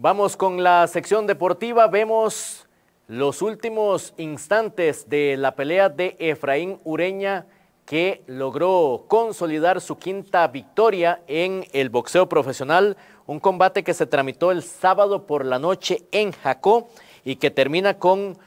Vamos con la sección deportiva. Vemos los últimos instantes de la pelea de Efraín Ureña que logró consolidar su quinta victoria en el boxeo profesional, un combate que se tramitó el sábado por la noche en Jacó y que termina con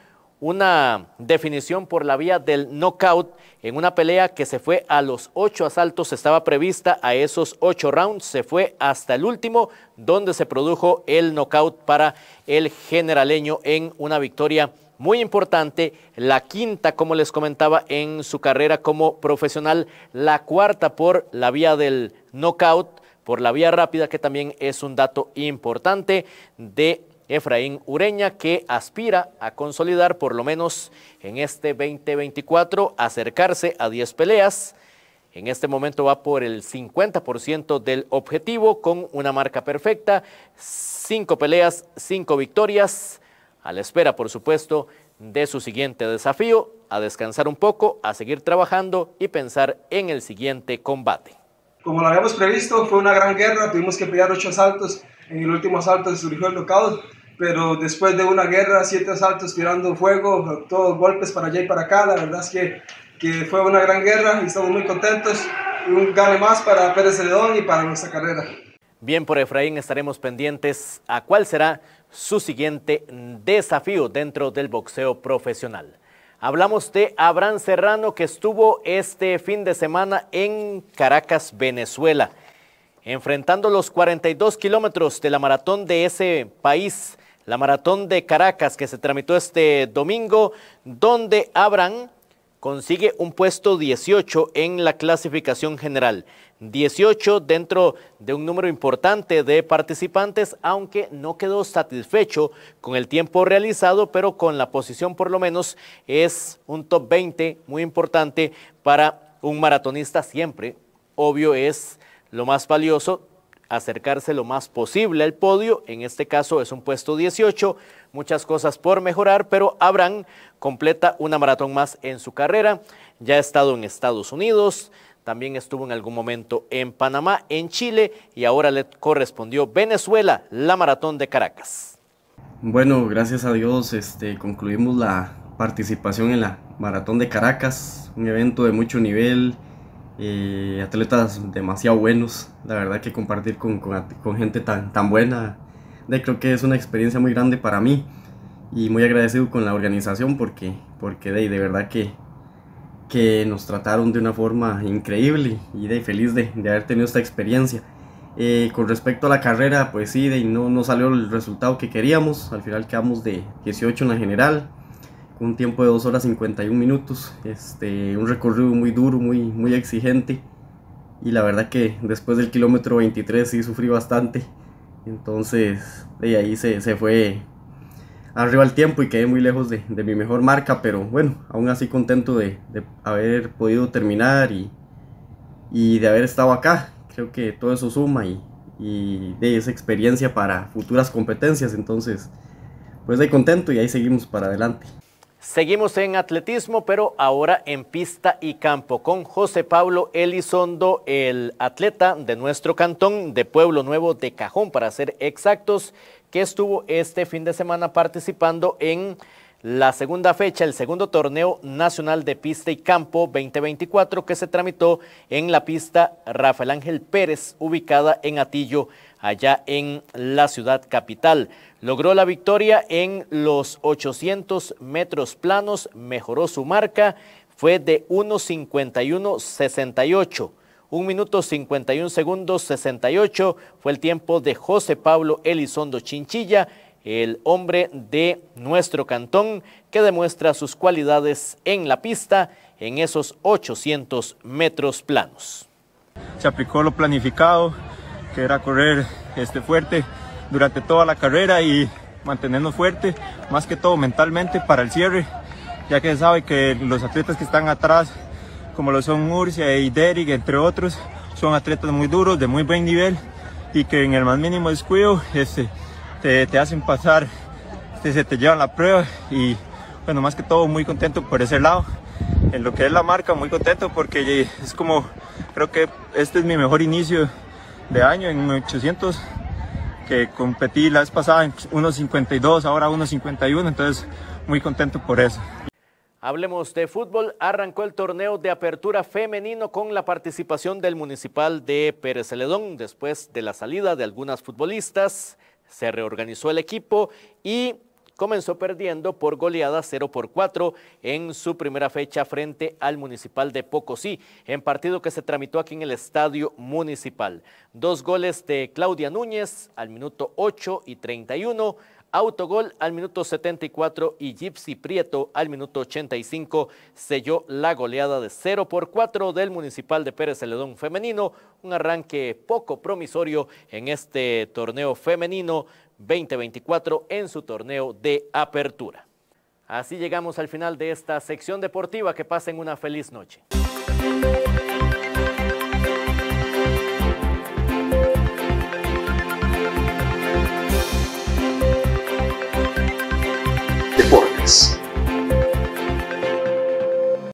una definición por la vía del knockout en una pelea que se fue a los ocho asaltos, estaba prevista a esos ocho rounds, se fue hasta el último donde se produjo el knockout para el generaleño en una victoria muy importante, la quinta, como les comentaba, en su carrera como profesional, la cuarta por la vía del knockout, por la vía rápida, que también es un dato importante de Efraín Ureña, que aspira a consolidar por lo menos en este 2024, acercarse a 10 peleas. En este momento va por el 50% del objetivo con una marca perfecta, 5 peleas, 5 victorias, a la espera, por supuesto, de su siguiente desafío, a descansar un poco, a seguir trabajando y pensar en el siguiente combate. Como lo habíamos previsto, fue una gran guerra, tuvimos que pelear ocho asaltos, en el último asalto surgió el knockout, pero después de una guerra, siete asaltos tirando fuego, todos golpes para allá y para acá, la verdad es que, fue una gran guerra y estamos muy contentos, un gane más para Pérez Celedón y para nuestra carrera. Bien por Efraín, estaremos pendientes a cuál será su siguiente desafío dentro del boxeo profesional. Hablamos de Abraham Serrano que estuvo este fin de semana en Caracas, Venezuela, enfrentando los 42 kilómetros de la maratón de ese país la maratón de Caracas que se tramitó este domingo, donde Abraham consigue un puesto 18 en la clasificación general. 18 dentro de un número importante de participantes, aunque no quedó satisfecho con el tiempo realizado, pero con la posición por lo menos es un top 20 muy importante para un maratonista siempre. Obvio es lo más valioso acercarse lo más posible al podio. En este caso es un puesto 18, muchas cosas por mejorar, pero Abraham completa una maratón más en su carrera. Ya ha estado en Estados Unidos, también estuvo en algún momento en Panamá, en Chile y ahora le correspondió Venezuela, la maratón de Caracas. Bueno, gracias a Dios este, concluimos la participación en la maratón de Caracas, un evento de mucho nivel eh, atletas demasiado buenos. La verdad que compartir con, gente tan, tan buena, de, creo que es una experiencia muy grande para mí y muy agradecido con la organización porque, porque de, de verdad que, que nos trataron de una forma increíble y de feliz de, de haber tenido esta experiencia. Eh, con respecto a la carrera, pues sí, de, no, no salió el resultado que queríamos, al final quedamos de 18 en la general un tiempo de 2 horas 51 minutos, este, un recorrido muy duro, muy, muy exigente y la verdad que después del kilómetro 23 sí sufrí bastante, entonces de ahí se, se fue arriba el tiempo y quedé muy lejos de, de, mi mejor marca, pero bueno, aún así contento de, de haber podido terminar y, y, de haber estado acá, creo que todo eso suma y, y de esa experiencia para futuras competencias, entonces pues de contento y ahí seguimos para adelante. Seguimos en atletismo, pero ahora en pista y campo con José Pablo Elizondo, el atleta de nuestro cantón de Pueblo Nuevo de Cajón, para ser exactos, que estuvo este fin de semana participando en la segunda fecha, el segundo torneo nacional de pista y campo 2024 que se tramitó en la pista Rafael Ángel Pérez, ubicada en Atillo, allá en la ciudad capital. Logró la victoria en los 800 metros planos, mejoró su marca, fue de 1.51.68. un minuto 51 segundos 68 fue el tiempo de José Pablo Elizondo Chinchilla el hombre de nuestro cantón que demuestra sus cualidades en la pista en esos 800 metros planos. Se aplicó lo planificado, que era correr este fuerte durante toda la carrera y mantenernos fuerte, más que todo mentalmente para el cierre, ya que se sabe que los atletas que están atrás, como lo son Murcia y Derrick, entre otros, son atletas muy duros, de muy buen nivel y que en el más mínimo descuido este, te, hacen pasar, te, se te llevan la prueba y bueno, más que todo muy contento por ese lado. En lo que es la marca, muy contento porque es como, creo que este es mi mejor inicio de año en 800 que competí la vez pasada en 1.52, ahora 1.51, entonces muy contento por eso. Hablemos de fútbol. Arrancó el torneo de apertura femenino con la participación del municipal de Pérez Celedón después de la salida de algunas futbolistas. Se reorganizó el equipo y comenzó perdiendo por goleada 0 por 4 en su primera fecha frente al Municipal de Pocosí, en partido que se tramitó aquí en el Estadio Municipal. Dos goles de Claudia Núñez al minuto 8 y 31, Autogol al minuto 74 y Gypsy Prieto al minuto 85 selló la goleada de 0 por 4 del Municipal de Pérez Celedón femenino, un arranque poco promisorio en este torneo femenino 2024 en su torneo de apertura. Así llegamos al final de esta sección deportiva, que pasen una feliz noche.